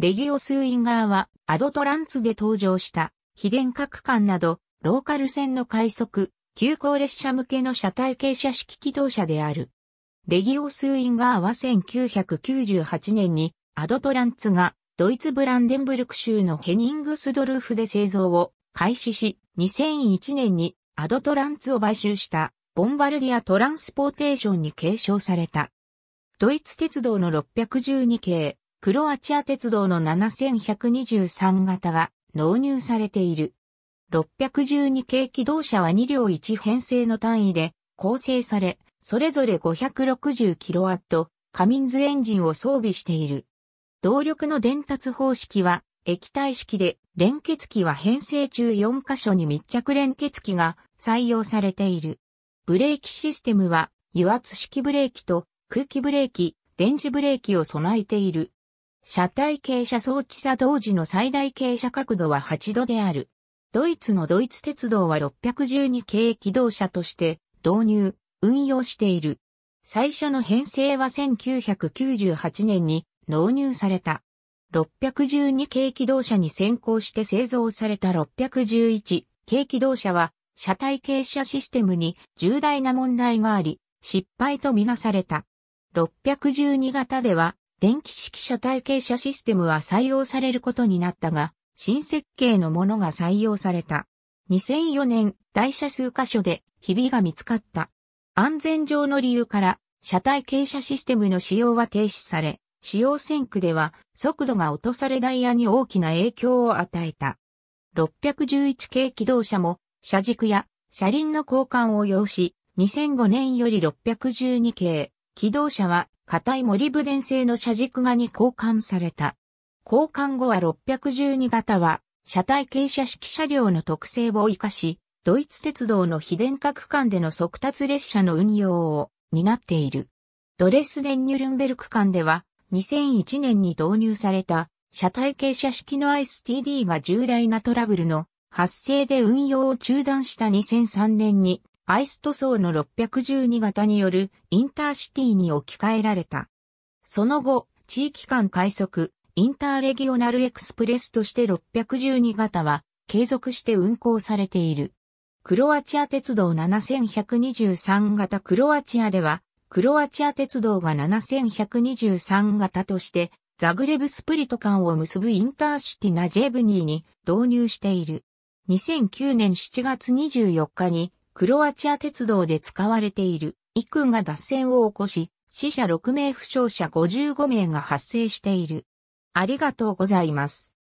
レギオスウィンガーはアドトランツで登場した非電化区間などローカル線の快速、急行列車向けの車体傾斜式機動車である。レギオスウィンガーは1998年にアドトランツがドイツブランデンブルク州のヘニングスドルフで製造を開始し、2001年にアドトランツを買収したボンバルディアトランスポーテーションに継承された。ドイツ鉄道の612系、クロアチア鉄道の7123型が納入されている。612系機動車は2両1編成の単位で構成され、それぞれ 560kW カミンズエンジンを装備している。動力の伝達方式は液体式で連結機は編成中4箇所に密着連結機が採用されている。ブレーキシステムは油圧式ブレーキと空気ブレーキ、電磁ブレーキを備えている。車体傾斜装置作動時の最大傾斜角度は8度である。ドイツのドイツ鉄道は612系機動車として導入、運用している。最初の編成は1998年に納入された。612系機動車に先行して製造された611系機動車は車体傾斜システムに重大な問題があり、失敗とみなされた。612型では電気式車体傾斜システムは採用されることになったが、新設計のものが採用された。2004年、台車数箇所で、ひびが見つかった。安全上の理由から、車体傾斜システムの使用は停止され、使用線区では、速度が落とされダイヤに大きな影響を与えた。611系機動車も、車軸や車輪の交換を要し、2005年より612系、機動車は硬い森ブデン製の車軸がに交換された。交換後は612型は、車体傾斜式車両の特性を活かし、ドイツ鉄道の非電化区間での速達列車の運用を担っている。ドレスデン・ニュルンベルク間では、2001年に導入された、車体傾斜式の ISTD が重大なトラブルの発生で運用を中断した2003年にアイスト層の612型によるインターシティに置き換えられた。その後、地域間快速、インターレギオナルエクスプレスとして612型は継続して運行されている。クロアチア鉄道7123型クロアチアでは、クロアチア鉄道が7123型としてザグレブスプリト間を結ぶインターシティナジェブニーに導入している。2009年7月24日にクロアチア鉄道で使われている、イクンが脱線を起こし、死者6名負傷者55名が発生している。ありがとうございます。